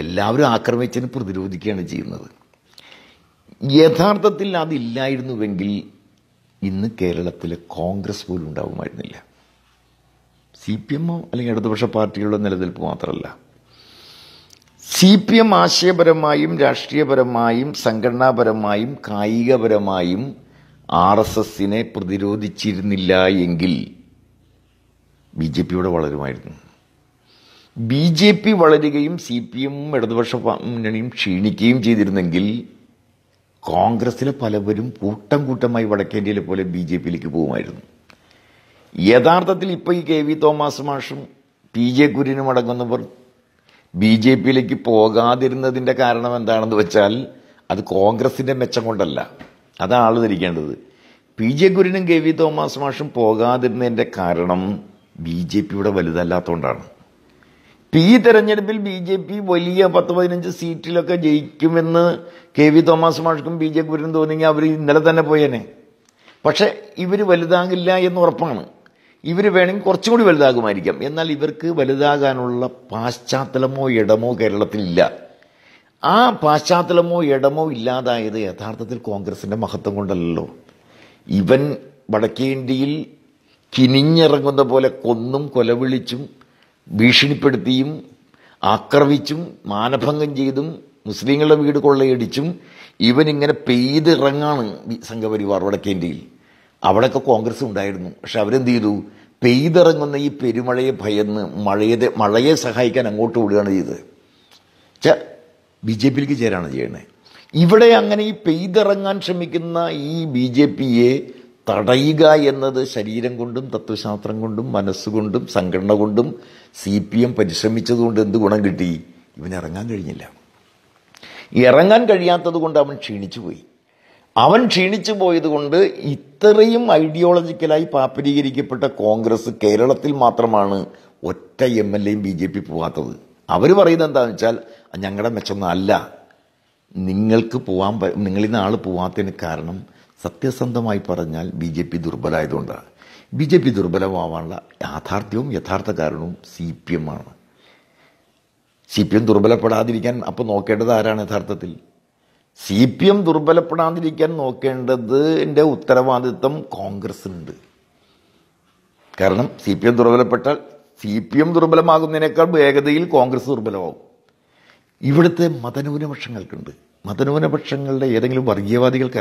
എല്ലാവരും ആക്രമിച്ചതിന് പ്രതിരോധിക്കുകയാണ് ചെയ്യുന്നത് യഥാർത്ഥത്തിൽ അതില്ലായിരുന്നുവെങ്കിൽ ഇന്ന് കേരളത്തിൽ കോൺഗ്രസ് പോലും ഉണ്ടാവുമായിരുന്നില്ല സി പി എമ്മോ അല്ലെങ്കിൽ ഇടതുപക്ഷ പാർട്ടികളുടെ നിലനിൽപ്പ് മാത്രമല്ല സി പി എം ആശയപരമായും രാഷ്ട്രീയപരമായും സംഘടനാപരമായും കായികപരമായും ആർ എസ് എസിനെ പ്രതിരോധിച്ചിരുന്നില്ല എങ്കിൽ ബി ജെ പിയുടെ വളരുമായിരുന്നു ബി ജെ പി വളരുകയും സി പി എം ഇടതുപക്ഷ മുന്നണിയും ക്ഷീണിക്കുകയും ചെയ്തിരുന്നെങ്കിൽ കോൺഗ്രസ്സിലെ പലവരും കൂട്ടം കൂട്ടമായി വടക്കേണ്ടിയിലെ പോലെ ബി ജെ പിയിലേക്ക് പോകുമായിരുന്നു യഥാർത്ഥത്തിൽ ഇപ്പോൾ ഈ കെ വി തോമസ് മാഷും പി ജെ കുര്യനും അടങ്ങുന്നവർ ബി ജെ പിയിലേക്ക് പോകാതിരുന്നതിൻ്റെ കാരണം എന്താണെന്ന് വെച്ചാൽ അത് കോൺഗ്രസിൻ്റെ മെച്ചം കൊണ്ടല്ല അതാണ് ആൾ ധരിക്കേണ്ടത് പി ജെ കുര്യനും കെ വി തോമസ് മാഷും പോകാതിരുന്നതിൻ്റെ കാരണം ബി ജെ പിയുടെ വലുതല്ലാത്തതുകൊണ്ടാണ് ഈ തെരഞ്ഞെടുപ്പിൽ ബി ജെ പി വലിയ പത്ത് പതിനഞ്ച് സീറ്റിലൊക്കെ ജയിക്കുമെന്ന് കെ വി തോമസ് മാഷ്ക്കും ബി ജെ പിന്നും തോന്നിയെങ്കിൽ അവർ ഇന്നലെ തന്നെ പോയേനെ പക്ഷേ ഇവർ വലുതാകില്ല എന്ന് ഉറപ്പാണ് ഇവർ വേണമെങ്കിൽ കുറച്ചും കൂടി വലുതാകുമായിരിക്കാം എന്നാൽ ഇവർക്ക് വലുതാകാനുള്ള പാശ്ചാത്തലമോ ഇടമോ കേരളത്തിലില്ല ആ പാശ്ചാത്തലമോ ഇടമോ ഇല്ലാതായത് യഥാർത്ഥത്തിൽ കോൺഗ്രസിൻ്റെ മഹത്വം കൊണ്ടല്ലോ ഇവൻ വടക്കേ ഇന്ത്യയിൽ കിനിഞ്ഞിറങ്ങുന്ന പോലെ കൊന്നും കൊലവിളിച്ചും ഭീഷണിപ്പെടുത്തിയും ആക്രമിച്ചും മാനഭംഗം ചെയ്തും മുസ്ലിങ്ങളുടെ വീട് കൊള്ളയടിച്ചും ഇവനിങ്ങനെ പെയ്തിറങ്ങാണ് സംഘപരിവാർ വടക്കേ ഇന്ത്യയിൽ അവിടെയൊക്കെ കോൺഗ്രസ് ഉണ്ടായിരുന്നു പക്ഷെ അവരെന്ത് ചെയ്തു പെയ്തിറങ്ങുന്ന ഈ പെരുമഴയെ ഭയന്ന് മഴയെ മഴയെ സഹായിക്കാൻ അങ്ങോട്ട് വിടുകയാണ് ചെയ്തത് ച ബി ജെ പിയിലേക്ക് ചേരാണ് ചെയ്യണേ ഇവിടെ അങ്ങനെ ഈ പെയ്തിറങ്ങാൻ ശ്രമിക്കുന്ന ഈ ബി ജെ പിയെ തടയുക എന്നത് ശരീരം കൊണ്ടും തത്വശാസ്ത്രം കൊണ്ടും മനസ്സുകൊണ്ടും സംഘടന കൊണ്ടും സി പി എം പരിശ്രമിച്ചതുകൊണ്ട് എന്ത് ഗുണം കിട്ടി ഇവൻ ഇറങ്ങാൻ കഴിഞ്ഞില്ല ഇറങ്ങാൻ കഴിയാത്തത് കൊണ്ട് അവൻ ക്ഷീണിച്ചു പോയി അവൻ ക്ഷീണിച്ചു പോയത് കൊണ്ട് ഇത്രയും ഐഡിയോളജിക്കലായി പാപ്പരീകരിക്കപ്പെട്ട കോൺഗ്രസ് കേരളത്തിൽ മാത്രമാണ് ഒറ്റ എം എൽ എയും ബി ജെ പി പോകാത്തത് അവർ പറയുന്നത് എന്താണെന്ന് വെച്ചാൽ ഞങ്ങളുടെ മെച്ചൊന്നും നിങ്ങൾക്ക് പോകാൻ നിങ്ങളിൽ നിന്ന് ആൾ പോവാത്തതിന് കാരണം സത്യസന്ധമായി പറഞ്ഞാൽ ബി ജെ പി ദുർബലമായതുകൊണ്ടാണ് ബി ജെ പി ദുർബലമാവാനുള്ള യാഥാർത്ഥ്യവും യഥാർത്ഥ കാരണവും സി പി എം ആണ് സി പി എം ദുർബലപ്പെടാതിരിക്കാൻ അപ്പോൾ നോക്കേണ്ടത് ആരാണ് യഥാർത്ഥത്തിൽ സി പി എം ദുർബലപ്പെടാതിരിക്കാൻ നോക്കേണ്ടത് എൻ്റെ ഉത്തരവാദിത്വം കോൺഗ്രസ്സിനുണ്ട് കാരണം സി പി എം ദുർബലപ്പെട്ടാൽ സി പി എം ദുർബലമാകുന്നതിനേക്കാൾ വേഗതയിൽ കോൺഗ്രസ് ദുർബലമാകും ഇവിടുത്തെ മതന്യൂനപക്ഷങ്ങൾക്കുണ്ട് മതന്യൂനപക്ഷങ്ങളുടെ ഏതെങ്കിലും വർഗീയവാദികൾക്കല്ല